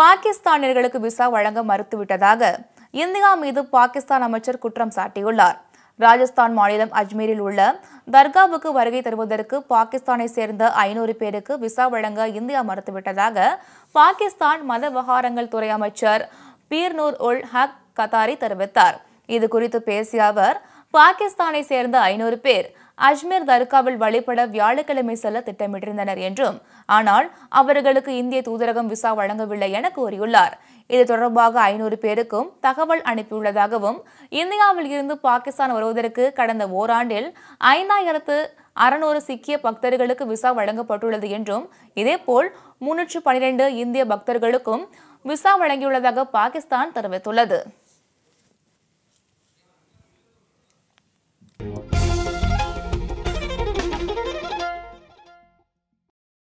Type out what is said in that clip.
பாகிஸ்தானியர்களுக்கு visa வழங்க மறுத்துவிட்டதாக India மீது பாகிஸ்தான் அமைச்சர் குற்றம் சாட்டியுள்ளார் ராஜஸ்தான் மாநிலம் அஜ்மீரில் உள்ள தர்காவுக்கு வருகை தருவதற்கு பாகிஸ்தானை சேர்ந்த ஐநூறு பேருக்கு விசா வழங்க இந்தியா மறுத்துவிட்டதாக பாகிஸ்தான் மத விவகாரங்கள் துறை அமைச்சர் பீர்நூர் உல் ஹக் கத்தாரி தெரிவித்தார் இது குறித்து பேசிய அவர் பாகிஸ்தானை சேர்ந்த ஐநூறு பேர் அஜ்மீர் தர்காவில் வழிபட வியாழக்கிழமை செல்ல திட்டமிட்டிருந்தனர் என்றும் ஆனால் அவர்களுக்கு இந்திய தூதரகம் விசா வழங்கவில்லை என கூறியுள்ளார் இது தொடர்பாக ஐநூறு பேருக்கும் தகவல் அனுப்பியுள்ளதாகவும் இந்தியாவில் இருந்து பாகிஸ்தான் வருவதற்கு கடந்த ஓராண்டில் ஐந்தாயிரத்து அறுநூறு சிக்கிய பக்தர்களுக்கு விசா வழங்கப்பட்டுள்ளது என்றும் இதேபோல் முன்னூற்று பனிரெண்டு இந்திய பக்தர்களுக்கும் விசா வழங்கியுள்ளதாக பாகிஸ்தான் தெரிவித்துள்ளது